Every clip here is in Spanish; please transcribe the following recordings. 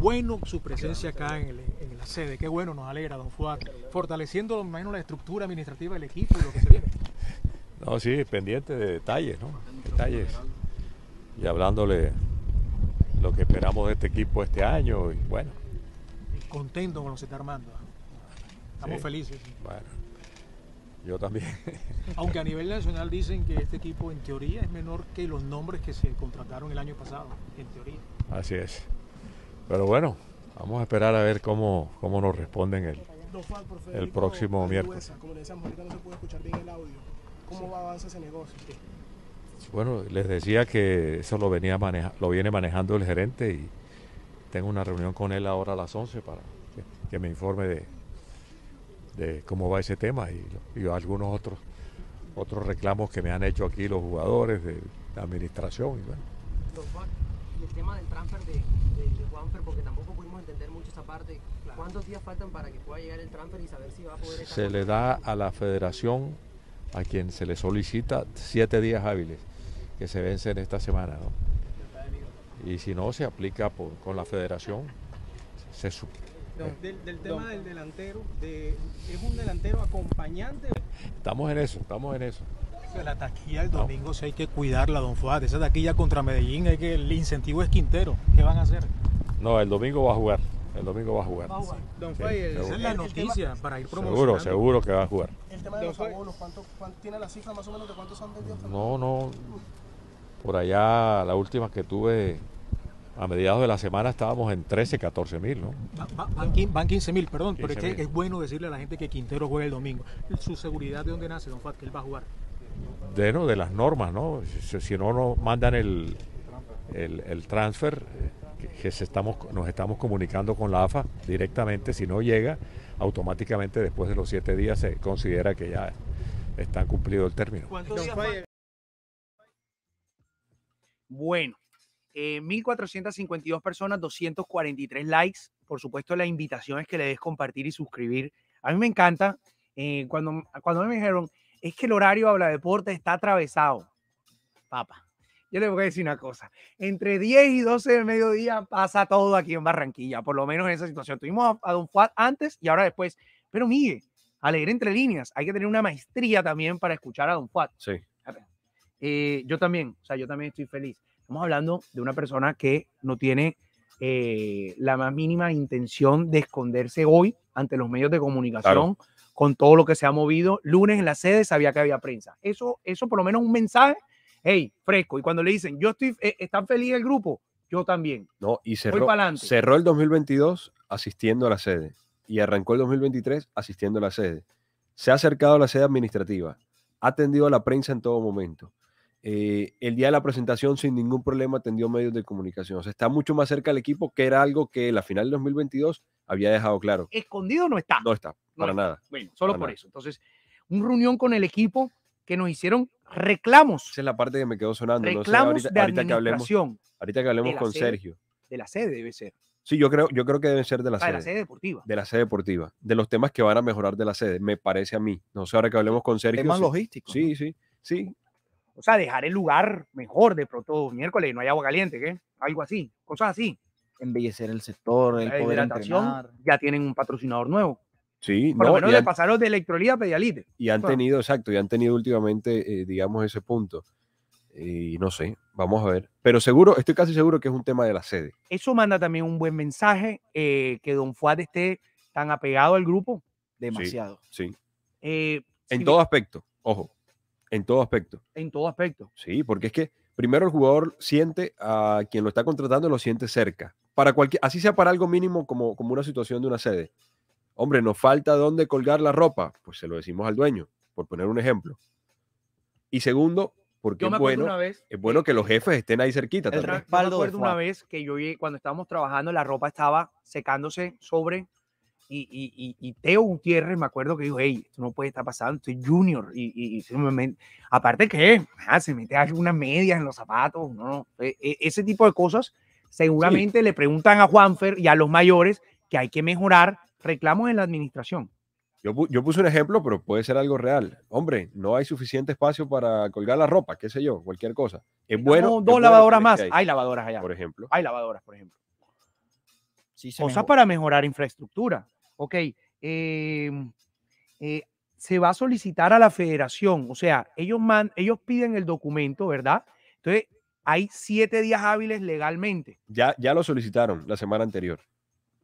bueno su presencia acá en, la sede. Qué bueno, nos alegra, don Fuad. Fortaleciendo, menos la estructura administrativa del equipo y lo que se viene. No, sí, pendiente de detalles, ¿no? Detalles. Y hablándole lo que esperamos de este equipo este año y bueno. Contento con lo que se está armando. ¿ah? Estamos felices. Bueno, yo también. Aunque a nivel nacional dicen que este equipo en teoría es menor que los nombres que se contrataron el año pasado, en teoría. Así es. Pero bueno, vamos a esperar a ver cómo, cómo nos responden el, el próximo miércoles. Bueno, les decía que eso lo, venía maneja, lo viene manejando el gerente y tengo una reunión con él ahora a las 11 para que, me informe de, cómo va ese tema y, algunos otros, otros reclamos que me han hecho aquí los jugadores de la administración. Y bueno el tema del transfer de, Juanfer, porque tampoco pudimos entender mucho esa parte. ¿Cuántos días faltan para que pueda llegar el transfer y saber si va a poder estar Se le da a la federación, a quien se le solicita, siete días hábiles que se vencen esta semana. ¿no? Y si no, se aplica con la federación. Se, sube. Eh. del, tema del delantero, ¿es un delantero acompañante? Estamos en eso, estamos en eso. La taquilla el domingo si hay que cuidarla, don Fuad. Esa taquilla contra Medellín, hay que, el incentivo es Quintero. ¿Qué van a hacer? No, el domingo va a jugar. El domingo va a jugar. Va a jugar. Don esa es la noticia para ir promocionando. Seguro, seguro que va a jugar. El tema de los abonos, ¿cuánto, tiene la cifra más o menos de cuántos son No, no. Por allá, la última que tuve a mediados de la semana estábamos en 13, 14 mil, ¿no? Van, 15 mil, perdón, pero es que es bueno decirle a la gente que Quintero juega el domingo. ¿Su seguridad de dónde nace, don Fuad que él va a jugar? de, de las normas, ¿no? Si, no nos mandan el, transfer, eh, que, estamos, nos estamos comunicando con la AFA directamente, si no llega, automáticamente después de los siete días se considera que ya están cumplido el término. Bueno, 1.452 eh, personas, 243 likes. Por supuesto, la invitación es que le des compartir y suscribir. A mí me encanta. Eh, cuando, cuando me dijeron, es que el horario habla deporte está atravesado. Papá, yo te voy a decir una cosa. Entre 10 y 12 del mediodía pasa todo aquí en Barranquilla, por lo menos en esa situación. Tuvimos a, Don Fuad antes y ahora después. Pero mire, a leer entre líneas, hay que tener una maestría también para escuchar a Don Fuad. Sí. Eh, yo también, o sea, yo también estoy feliz. Estamos hablando de una persona que no tiene eh, la más mínima intención de esconderse hoy ante los medios de comunicación con todo lo que se ha movido. Lunes en la sede sabía que había prensa. Eso, eso por lo menos un mensaje, hey, fresco. Y cuando le dicen, yo estoy, ¿están feliz el grupo? Yo también. No, y cerró, cerró el 2022 asistiendo a la sede y arrancó el 2023 asistiendo a la sede. Se ha acercado a la sede administrativa, ha atendido a la prensa en todo momento eh, el día de la presentación sin ningún problema atendió medios de comunicación. O sea, está mucho más cerca del equipo, que era algo que la final de 2022 había dejado claro. Escondido no está. No está, para nada. Bueno, solo por eso. Entonces, una reunión con el equipo que nos hicieron reclamos. Esa es la parte que me quedó sonando. Reclamos ahorita, de administración. Que hablemos, ahorita que hablemos con Sergio. De la sede debe ser. Sí, yo creo, yo creo que deben ser de la, sede, ah, de la sede deportiva. De la sede deportiva. De los temas que van a mejorar de la sede, me parece a mí. No sé, ahora que hablemos con Sergio. Temas logístico. logísticos. Sí, sí, sí o sea, dejar el lugar mejor de pronto miércoles, no hay agua caliente, ¿qué? Algo así, cosas así. Embellecer el sector, el la poder Ya tienen un patrocinador nuevo. Sí, por no, lo menos le pasaron de electrolía a pedialite. Y han tenido, exacto, y han tenido últimamente, eh, digamos, ese punto. Y no sé, vamos a ver. Pero seguro, estoy casi seguro que es un tema de la sede. Eso manda también un buen mensaje, eh, que Don Fuad esté tan apegado al grupo. Demasiado. Sí. Eh, en todo aspecto, ojo. En todo aspecto. En todo aspecto. Sí, porque es que primero el jugador siente a quien lo está contratando, lo siente cerca. Para cualquier, así sea para algo mínimo como, como una situación de una sede. Hombre, nos falta dónde colgar la ropa. Pues se lo decimos al dueño, por poner un ejemplo. Y segundo, porque es bueno, es bueno que los jefes estén ahí cerquita. El respaldo. me acuerdo una vez que yo cuando estábamos trabajando, la ropa estaba secándose sobre y, Teo Gutiérrez, me acuerdo que dijo, hey, esto no puede estar pasando, estoy junior, y, aparte que se mete algunas medias en los zapatos, no, e, e, ese tipo de cosas seguramente le preguntan a Juanfer y a los mayores que hay que mejorar reclamos en la administración. Yo, yo, puse un ejemplo, pero puede ser algo real. Hombre, no hay suficiente espacio para colgar la ropa, qué sé yo, cualquier cosa. Es bueno. dos lavadoras más. Hay. lavadoras allá. Por ejemplo. Hay lavadoras, por ejemplo. Sí, Cosas para mejorar infraestructura ok, em, eh, se va a solicitar a la federación, o sea, ellos, ellos piden el documento, ¿verdad? Entonces, hay siete días hábiles legalmente. Ya, ya lo solicitaron la semana anterior.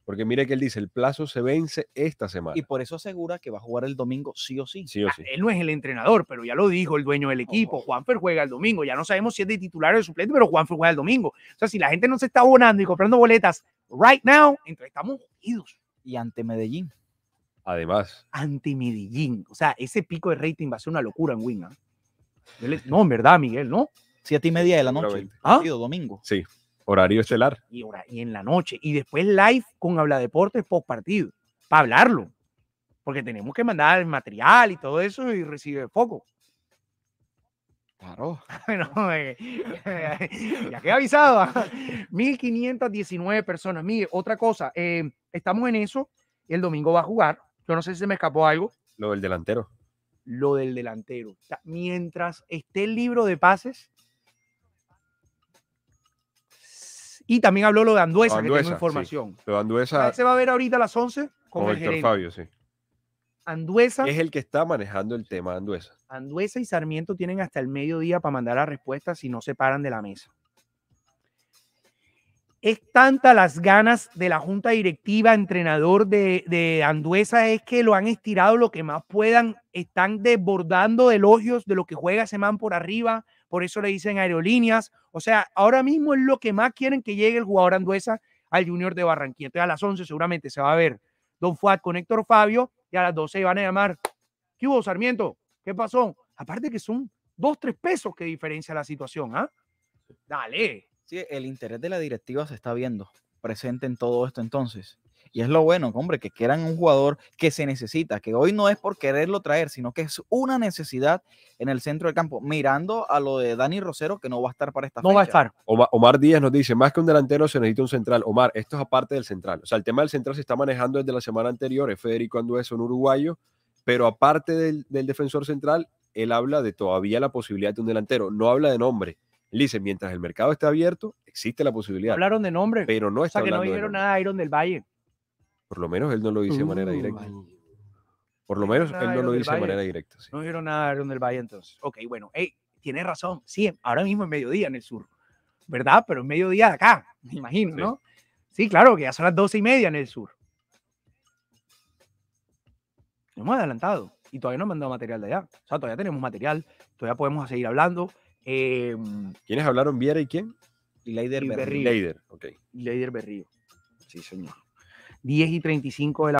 Porque mire que él dice, el plazo se vence esta semana. Y por eso asegura que va a jugar el domingo sí o sí. sí, ah, él no es el entrenador, pero ya lo dijo el dueño del equipo. Juanfer juega el domingo. Ya no sabemos si es de titular o de suplente, pero Juanfer juega el domingo. O sea, si la gente no se está abonando y comprando boletas right now, entonces estamos jodidos y ante Medellín. Además. Ante Medellín. O sea, ese pico de rating va a ser una locura en Win. ¿ah? No, en verdad, Miguel, ¿no? Siete y media de la noche. ¿Ah? domingo. Sí, horario estelar. Y, en la noche. Y después live con Habla Deportes post partido. Para hablarlo. Porque tenemos que mandar el material y todo eso y recibe poco. Claro. Eh, eh, ya que avisado, 1519 personas. Mire, otra cosa, eh, estamos en eso. El domingo va a jugar. Yo no sé si se me escapó algo. Lo del delantero. Lo del delantero. mientras esté el libro de pases. Y también habló lo de Anduesa, que tengo información. Lo de Anduesa. Se va a ver ahorita a las 11 con, con el Fabio, sí. Anduesa. Es el que está manejando el tema Anduesa. Anduesa y Sarmiento tienen hasta el mediodía para mandar la respuesta si no se paran de la mesa. Es tanta las ganas de la junta directiva, entrenador de, de Anduesa, es que lo han estirado lo que más puedan. Están desbordando elogios de lo que juega ese man por arriba. Por eso le dicen aerolíneas. O sea, ahora mismo es lo que más quieren que llegue el jugador Anduesa al Junior de Barranquilla. Entonces, a las 11 seguramente se va a ver Don Fuad con Héctor Fabio y a las 12 van a llamar. ¿Qué hubo, Sarmiento? ¿Qué pasó? Aparte que son dos, tres pesos que diferencia la situación, ¿ah? Dale. Sí, el interés de la directiva se está viendo presente en todo esto entonces. Y es lo bueno, hombre, que quieran un jugador que se necesita, que hoy no es por quererlo traer, sino que es una necesidad en el centro del campo, mirando a lo de Dani Rosero, que no va a estar para esta No va a estar. Omar, Díaz nos dice, más que un delantero se necesita un central. Omar, esto es aparte del central. O sea, el tema del central se está manejando desde la semana anterior, es Federico Andueso, un uruguayo, pero aparte del, defensor central, él habla de todavía la posibilidad de un delantero, no habla de nombre. dice, mientras el mercado esté abierto, existe la posibilidad. Hablaron de nombre. Pero no está o sea, que no dijeron nada Iron del Valle. Por lo menos él no lo dice de manera uh, directa. Por lo menos él no lo dice de manera directa. No vieron nada de del Valle entonces. Ok, bueno, hey, tienes razón. Sí, ahora mismo es mediodía en el sur, ¿verdad? Pero es mediodía de acá, me imagino, ¿no? Sí, claro, que ya son las doce y media en el sur. hemos adelantado y todavía no han mandado material de allá. O sea, todavía tenemos material, todavía podemos seguir hablando. Em, ¿Quiénes hablaron? ¿Viera y quién? Leider Berrío. Leider, ok. Leider Berrío. Sí, señor. 10 y 35 de la